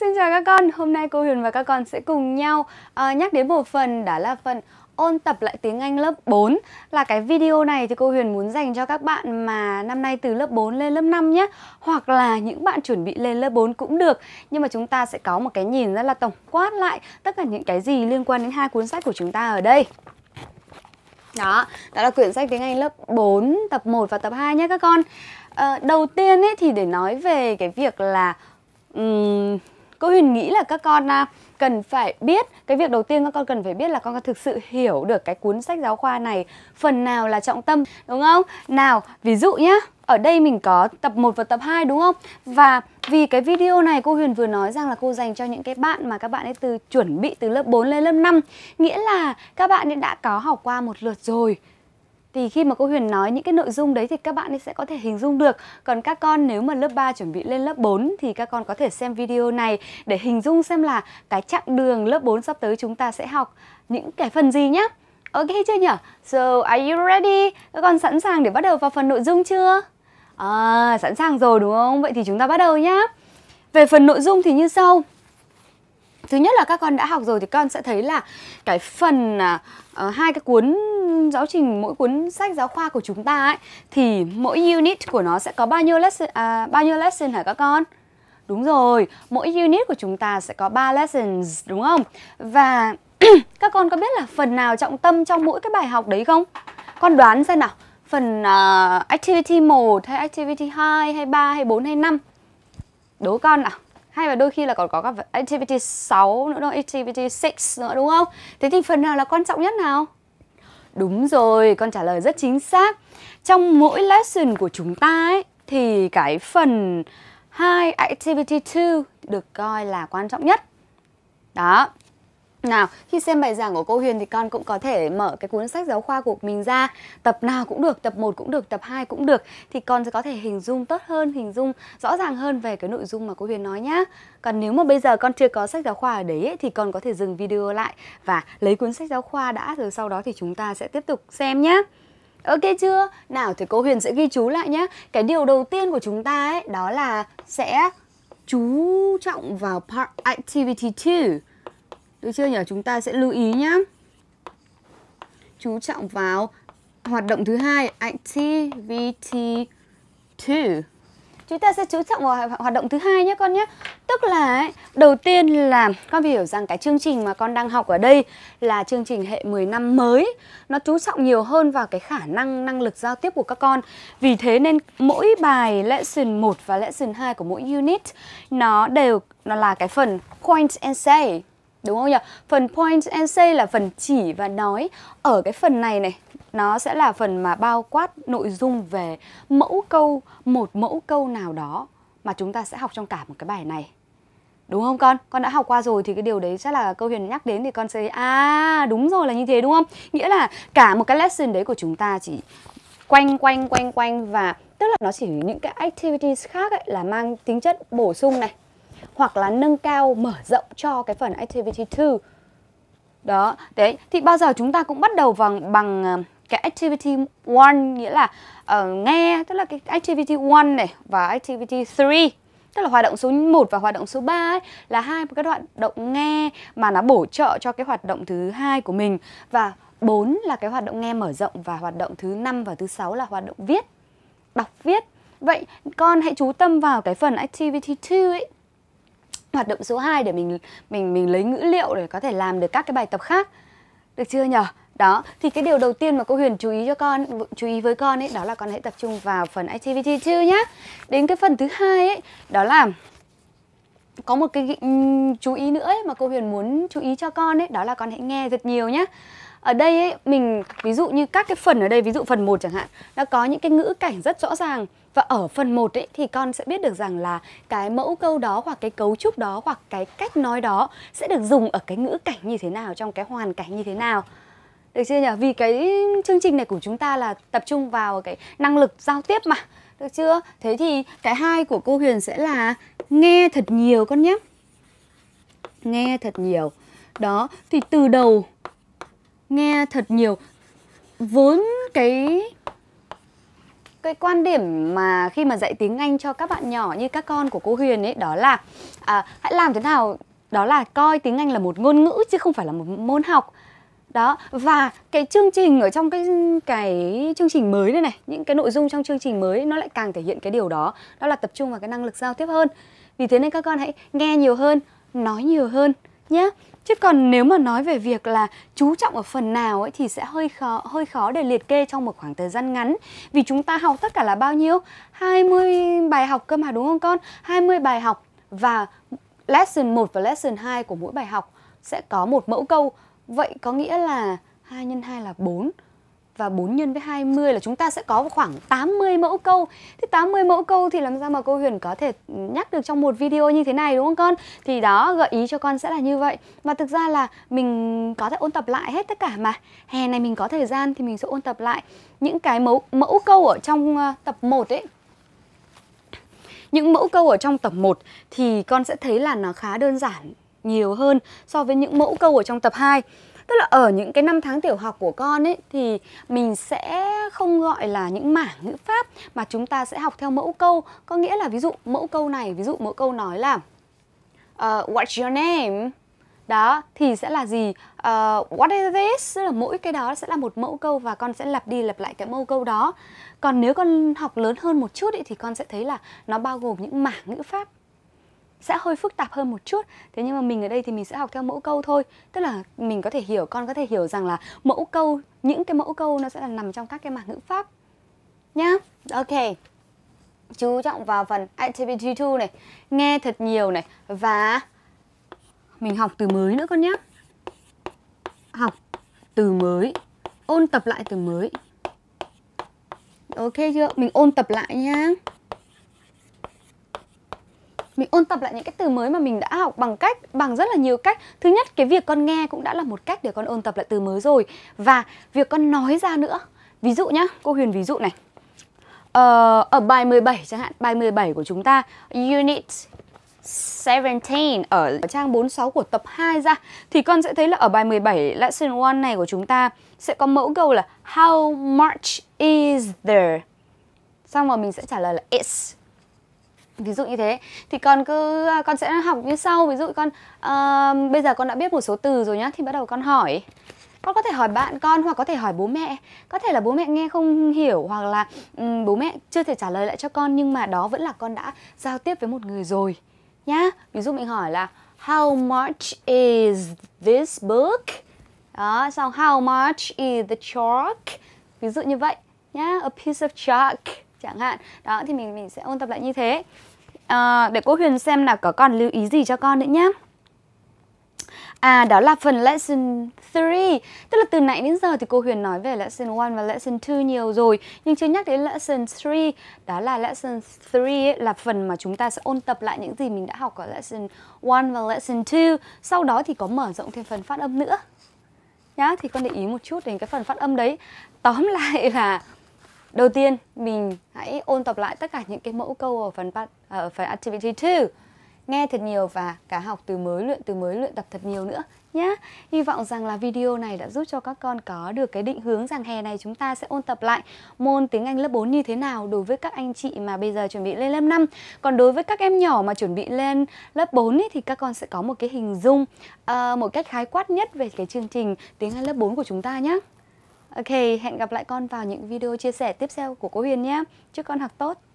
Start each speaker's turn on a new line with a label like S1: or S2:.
S1: xin chào các con. Hôm nay cô Huyền và các con sẽ cùng nhau uh, nhắc đến một phần đó là phần ôn tập lại tiếng Anh lớp 4 là cái video này thì cô Huyền muốn dành cho các bạn mà năm nay từ lớp 4 lên lớp 5 nhé hoặc là những bạn chuẩn bị lên lớp 4 cũng được nhưng mà chúng ta sẽ có một cái nhìn rất là tổng quát lại tất cả những cái gì liên quan đến hai cuốn sách của chúng ta ở đây đó, đó là quyển sách tiếng Anh lớp 4 tập 1 và tập 2 nhé các con à, Đầu tiên ấy thì để nói về cái việc là um, cô huyền nghĩ là các con à, cần phải biết cái việc đầu tiên các con cần phải biết là con có thực sự hiểu được cái cuốn sách giáo khoa này phần nào là trọng tâm đúng không nào ví dụ nhá ở đây mình có tập 1 và tập 2 đúng không? Và vì cái video này cô Huyền vừa nói rằng là cô dành cho những cái bạn mà các bạn ấy từ chuẩn bị từ lớp 4 lên lớp 5 Nghĩa là các bạn ấy đã có học qua một lượt rồi thì khi mà cô Huyền nói những cái nội dung đấy thì các bạn ấy sẽ có thể hình dung được. Còn các con nếu mà lớp 3 chuẩn bị lên lớp 4 thì các con có thể xem video này để hình dung xem là cái chặng đường lớp 4 sắp tới chúng ta sẽ học những cái phần gì nhé. Ok chưa nhỉ? So are you ready? Các con sẵn sàng để bắt đầu vào phần nội dung chưa? À, sẵn sàng rồi đúng không? Vậy thì chúng ta bắt đầu nhá. Về phần nội dung thì như sau. Thứ nhất là các con đã học rồi thì con sẽ thấy là cái phần uh, hai cái cuốn giáo trình mỗi cuốn sách giáo khoa của chúng ta ấy thì mỗi unit của nó sẽ có bao nhiêu lesson à, bao nhiêu lesson hả các con? Đúng rồi, mỗi unit của chúng ta sẽ có 3 lessons đúng không? Và các con có biết là phần nào trọng tâm trong mỗi cái bài học đấy không? Con đoán xem nào, phần uh, activity 1 hay activity 2 hay 3 hay 4 hay 5. Đố con nào hay là đôi khi là còn có các activity 6 nữa đâu, activity 6 nữa đúng không? Thế thì phần nào là quan trọng nhất nào? Đúng rồi, con trả lời rất chính xác. Trong mỗi lesson của chúng ta ấy, thì cái phần 2 activity 2 được coi là quan trọng nhất. Đó. Nào, khi xem bài giảng của cô Huyền thì con cũng có thể mở cái cuốn sách giáo khoa của mình ra Tập nào cũng được, tập 1 cũng được, tập 2 cũng được Thì con sẽ có thể hình dung tốt hơn, hình dung rõ ràng hơn về cái nội dung mà cô Huyền nói nhá Còn nếu mà bây giờ con chưa có sách giáo khoa ở đấy ấy, thì con có thể dừng video lại Và lấy cuốn sách giáo khoa đã rồi sau đó thì chúng ta sẽ tiếp tục xem nhé Ok chưa? Nào thì cô Huyền sẽ ghi chú lại nhé Cái điều đầu tiên của chúng ta ấy đó là sẽ chú trọng vào part activity 2 được chưa nhỉ? Chúng ta sẽ lưu ý nhé. Chú trọng vào hoạt động thứ hai, activity 2 chúng ta sẽ chú trọng vào hoạt động thứ hai nhé con nhé tức là ấy, đầu tiên là con phải hiểu rằng cái chương trình mà con đang học ở đây là chương trình hệ 10 năm mới nó chú trọng nhiều hơn vào cái khả năng năng lực giao tiếp của các con vì thế nên mỗi bài lesson 1 và lesson 2 của mỗi unit nó đều nó là cái phần point and say đúng không nhỉ? Phần point and say là phần chỉ và nói. Ở cái phần này này, nó sẽ là phần mà bao quát nội dung về mẫu câu, một mẫu câu nào đó mà chúng ta sẽ học trong cả một cái bài này. Đúng không con? Con đã học qua rồi thì cái điều đấy chắc là câu Huyền nhắc đến thì con sẽ à đúng rồi là như thế đúng không? Nghĩa là cả một cái lesson đấy của chúng ta chỉ quanh quanh quanh quanh và tức là nó chỉ những cái activities khác ấy là mang tính chất bổ sung này hoặc là nâng cao mở rộng cho cái phần activity 2. Đó, đấy thì bao giờ chúng ta cũng bắt đầu bằng bằng ờ, cái activity 1 nghĩa là uh, nghe tức là cái activity 1 này và activity 3 tức là hoạt động số 1 và hoạt động số 3 ấy, là hai cái hoạt động nghe mà nó bổ trợ cho cái hoạt động thứ hai của mình và 4 là cái hoạt động nghe mở rộng và hoạt động thứ 5 và thứ 6 là hoạt động viết, đọc viết. Vậy con hãy chú tâm vào cái phần activity 2 ấy hoạt động số 2 để mình mình mình lấy ngữ liệu để có thể làm được các cái bài tập khác được chưa nhở đó thì cái điều đầu tiên mà cô Huyền chú ý cho con chú ý với con ấy đó là con hãy tập trung vào phần activity 2 nhá đến cái phần thứ hai ấy đó là có một cái um, chú ý nữa ấy mà cô Huyền muốn chú ý cho con ấy đó là con hãy nghe thật nhiều nhá ở đây ấy, mình ví dụ như các cái phần ở đây ví dụ phần 1 chẳng hạn nó có những cái ngữ cảnh rất rõ ràng và ở phần 1 ấy, thì con sẽ biết được rằng là cái mẫu câu đó hoặc cái cấu trúc đó hoặc cái cách nói đó sẽ được dùng ở cái ngữ cảnh như thế nào trong cái hoàn cảnh như thế nào được chưa nhỉ vì cái chương trình này của chúng ta là tập trung vào cái năng lực giao tiếp mà được chưa thế thì cái hai của cô huyền sẽ là nghe thật nhiều con nhé nghe thật nhiều đó thì từ đầu nghe thật nhiều vốn cái cái quan điểm mà khi mà dạy tiếng Anh cho các bạn nhỏ như các con của cô Huyền ấy đó là à, hãy làm thế nào đó là coi tiếng Anh là một ngôn ngữ chứ không phải là một môn học đó và cái chương trình ở trong cái cái chương trình mới đây này những cái nội dung trong chương trình mới nó lại càng thể hiện cái điều đó đó là tập trung vào cái năng lực giao tiếp hơn vì thế nên các con hãy nghe nhiều hơn nói nhiều hơn nhé. Chứ còn nếu mà nói về việc là chú trọng ở phần nào ấy thì sẽ hơi khó hơi khó để liệt kê trong một khoảng thời gian ngắn. Vì chúng ta học tất cả là bao nhiêu? 20 bài học cơ mà đúng không con? 20 bài học và lesson 1 và lesson 2 của mỗi bài học sẽ có một mẫu câu. Vậy có nghĩa là 2 x 2 là 4 và 4 nhân với 20 là chúng ta sẽ có khoảng 80 mẫu câu. Thế 80 mẫu câu thì làm sao mà cô Huyền có thể nhắc được trong một video như thế này đúng không con? Thì đó gợi ý cho con sẽ là như vậy. Và thực ra là mình có thể ôn tập lại hết tất cả mà. Hè này mình có thời gian thì mình sẽ ôn tập lại những cái mẫu mẫu câu ở trong ờ, tập 1 ấy những mẫu câu ở trong tập 1 thì con sẽ thấy là nó khá đơn giản nhiều hơn so với những mẫu câu ở trong tập 2 tức là ở những cái năm tháng tiểu học của con ấy thì mình sẽ không gọi là những mảng ngữ pháp mà chúng ta sẽ học theo mẫu câu có nghĩa là ví dụ mẫu câu này ví dụ mẫu câu nói là uh, what's your name đó thì sẽ là gì uh, what is this tức là mỗi cái đó sẽ là một mẫu câu và con sẽ lặp đi lặp lại cái mẫu câu đó còn nếu con học lớn hơn một chút ý, thì con sẽ thấy là nó bao gồm những mảng ngữ pháp sẽ hơi phức tạp hơn một chút thế nhưng mà mình ở đây thì mình sẽ học theo mẫu câu thôi tức là mình có thể hiểu con có thể hiểu rằng là mẫu câu những cái mẫu câu nó sẽ là nằm trong các cái mảng ngữ pháp nhá ok chú trọng vào phần activity 2 này nghe thật nhiều này và mình học từ mới nữa con nhé học từ mới ôn tập lại từ mới ok chưa mình ôn tập lại nhá mình ôn tập lại những cái từ mới mà mình đã học bằng cách bằng rất là nhiều cách thứ nhất cái việc con nghe cũng đã là một cách để con ôn tập lại từ mới rồi và việc con nói ra nữa ví dụ nhá cô Huyền ví dụ này ờ, ở bài 17 chẳng hạn bài 17 của chúng ta unit 17 ở trang 46 của tập 2 ra thì con sẽ thấy là ở bài 17 lesson 1 này của chúng ta sẽ có mẫu câu là how much is there xong rồi mình sẽ trả lời là it's ví dụ như thế thì con cứ à, con sẽ học như sau ví dụ con uh, bây giờ con đã biết một số từ rồi nhá thì bắt đầu con hỏi con có thể hỏi bạn con hoặc có thể hỏi bố mẹ có thể là bố mẹ nghe không hiểu hoặc là um, bố mẹ chưa thể trả lời lại cho con nhưng mà đó vẫn là con đã giao tiếp với một người rồi nhá ví dụ mình hỏi là how much is this book đó sau how much is the chalk ví dụ như vậy nhá a piece of chalk chẳng hạn đó thì mình mình sẽ ôn tập lại như thế à, để cô Huyền xem là có còn lưu ý gì cho con nữa nhé. À đó là phần lesson 3 Tức là từ nãy đến giờ thì cô Huyền nói về lesson 1 và lesson 2 nhiều rồi Nhưng chưa nhắc đến lesson 3 Đó là lesson 3 là phần mà chúng ta sẽ ôn tập lại những gì mình đã học ở lesson 1 và lesson 2 Sau đó thì có mở rộng thêm phần phát âm nữa Nhá, thì con để ý một chút đến cái phần phát âm đấy Tóm lại là Đầu tiên, mình hãy ôn tập lại tất cả những cái mẫu câu ở phần part à, ở phần activity 2. Nghe thật nhiều và cả học từ mới, luyện từ mới, luyện tập thật nhiều nữa nhé. Hy vọng rằng là video này đã giúp cho các con có được cái định hướng rằng hè này chúng ta sẽ ôn tập lại môn tiếng Anh lớp 4 như thế nào đối với các anh chị mà bây giờ chuẩn bị lên lớp 5. Còn đối với các em nhỏ mà chuẩn bị lên lớp 4 ấy, thì các con sẽ có một cái hình dung, uh, một cách khái quát nhất về cái chương trình tiếng Anh lớp 4 của chúng ta nhé. Ok, hẹn gặp lại con vào những video chia sẻ tiếp theo của cô Huyền nhé. Chúc con học tốt.